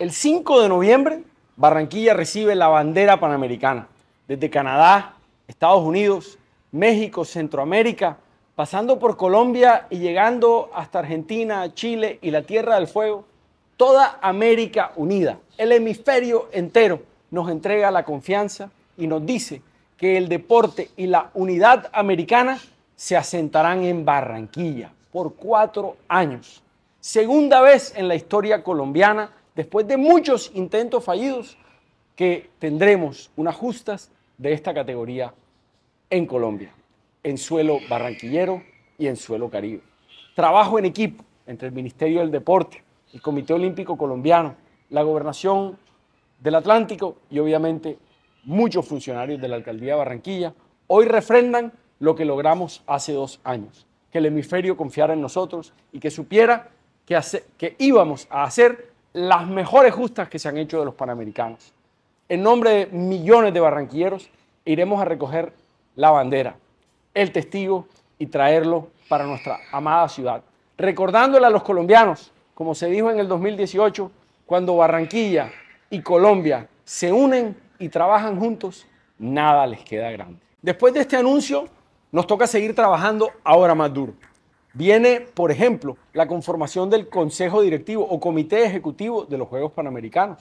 El 5 de noviembre, Barranquilla recibe la bandera panamericana. Desde Canadá, Estados Unidos, México, Centroamérica, pasando por Colombia y llegando hasta Argentina, Chile y la Tierra del Fuego, toda América unida, el hemisferio entero, nos entrega la confianza y nos dice que el deporte y la unidad americana se asentarán en Barranquilla por cuatro años. Segunda vez en la historia colombiana después de muchos intentos fallidos, que tendremos unas justas de esta categoría en Colombia, en suelo barranquillero y en suelo caribe. Trabajo en equipo entre el Ministerio del Deporte, el Comité Olímpico Colombiano, la Gobernación del Atlántico y obviamente muchos funcionarios de la Alcaldía de Barranquilla, hoy refrendan lo que logramos hace dos años, que el hemisferio confiara en nosotros y que supiera que íbamos a hacer las mejores justas que se han hecho de los Panamericanos. En nombre de millones de barranquilleros, iremos a recoger la bandera, el testigo y traerlo para nuestra amada ciudad. Recordándole a los colombianos, como se dijo en el 2018, cuando Barranquilla y Colombia se unen y trabajan juntos, nada les queda grande. Después de este anuncio, nos toca seguir trabajando ahora más duro. Viene, por ejemplo, la conformación del Consejo Directivo o Comité Ejecutivo de los Juegos Panamericanos.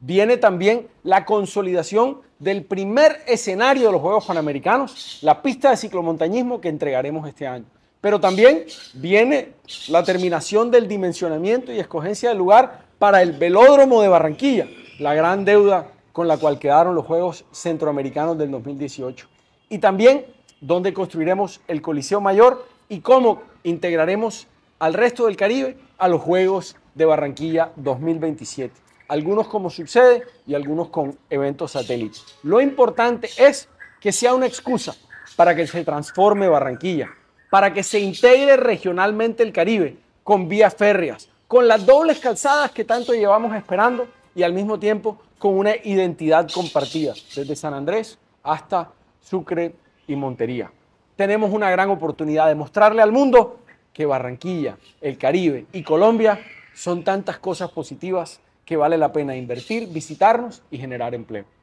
Viene también la consolidación del primer escenario de los Juegos Panamericanos, la pista de ciclomontañismo que entregaremos este año. Pero también viene la terminación del dimensionamiento y escogencia del lugar para el velódromo de Barranquilla, la gran deuda con la cual quedaron los Juegos Centroamericanos del 2018. Y también donde construiremos el Coliseo Mayor y cómo integraremos al resto del Caribe a los Juegos de Barranquilla 2027. Algunos como sucede y algunos con eventos satélites. Lo importante es que sea una excusa para que se transforme Barranquilla, para que se integre regionalmente el Caribe con vías férreas, con las dobles calzadas que tanto llevamos esperando y al mismo tiempo con una identidad compartida desde San Andrés hasta Sucre y Montería tenemos una gran oportunidad de mostrarle al mundo que Barranquilla, el Caribe y Colombia son tantas cosas positivas que vale la pena invertir, visitarnos y generar empleo.